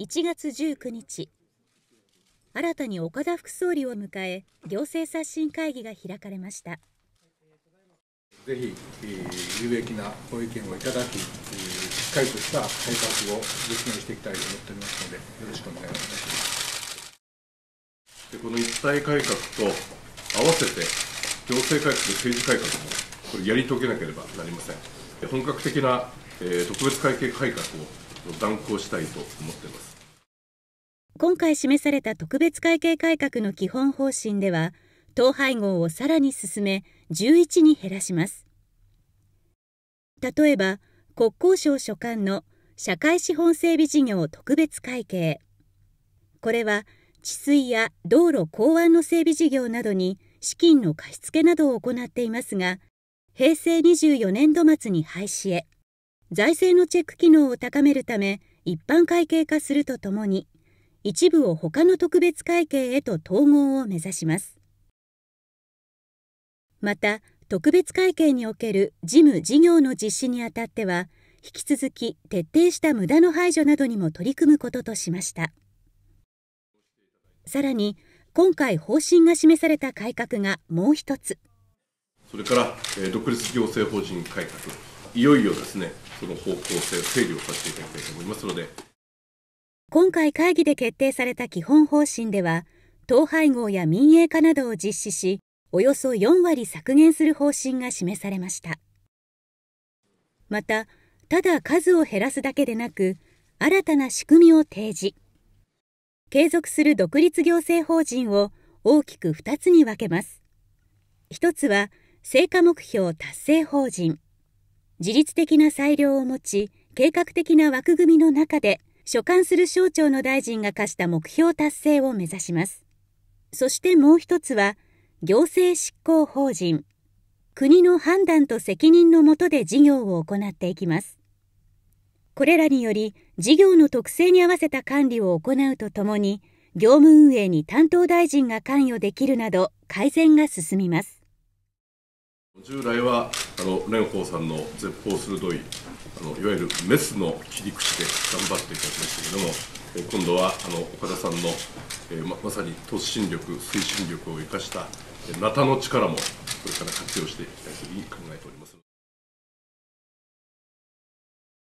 1月19日新たに岡田副総理を迎え行政刷新会議が開かれましたぜひ、有益なご意見をいただき、しっかりとした改革を実現していきたいと思っておりますので、よろしくお願いいたしますでこの一体改革と合わせて、行政改革と政治改革も、これ、やり遂げなければなりません。本格的な、えー、特別会計改革を断行したいと思っています今回示された特別会計改革の基本方針では統廃合をさらに進め11に減らします例えば国交省所管の社会資本整備事業特別会計これは治水や道路港湾の整備事業などに資金の貸し付けなどを行っていますが平成24年度末に廃止へ財政のチェック機能を高めるため一般会計化するとともに一部を他の特別会計へと統合を目指しますまた特別会計における事務事業の実施にあたっては引き続き徹底した無駄の排除などにも取り組むこととしましたさらに今回方針が示された改革がもう一つそれから、え独立行政法人改革いよいよですねその方向性を整理をさせていただきたいと思いますので今回会議で決定された基本方針では統廃合や民営化などを実施しおよそ4割削減する方針が示されましたまたただ数を減らすだけでなく新たな仕組みを提示継続する独立行政法人を大きく2つに分けます1つは成果目標達成法人自律的な裁量を持ち、計画的な枠組みの中で、所管する省庁の大臣が課した目標達成を目指します。そしてもう一つは、行政執行法人。国の判断と責任のもとで事業を行っていきます。これらにより、事業の特性に合わせた管理を行うとともに、業務運営に担当大臣が関与できるなど、改善が進みます。従来はあの蓮舫さんの絶望鋭いあのいわゆるメスの切り口で頑張っていただきましたけれども、えー、今度はあの岡田さんの、えー、ままさに突進力推進力を生かしたナタの力もこれから活用していきたいというふうに考えております。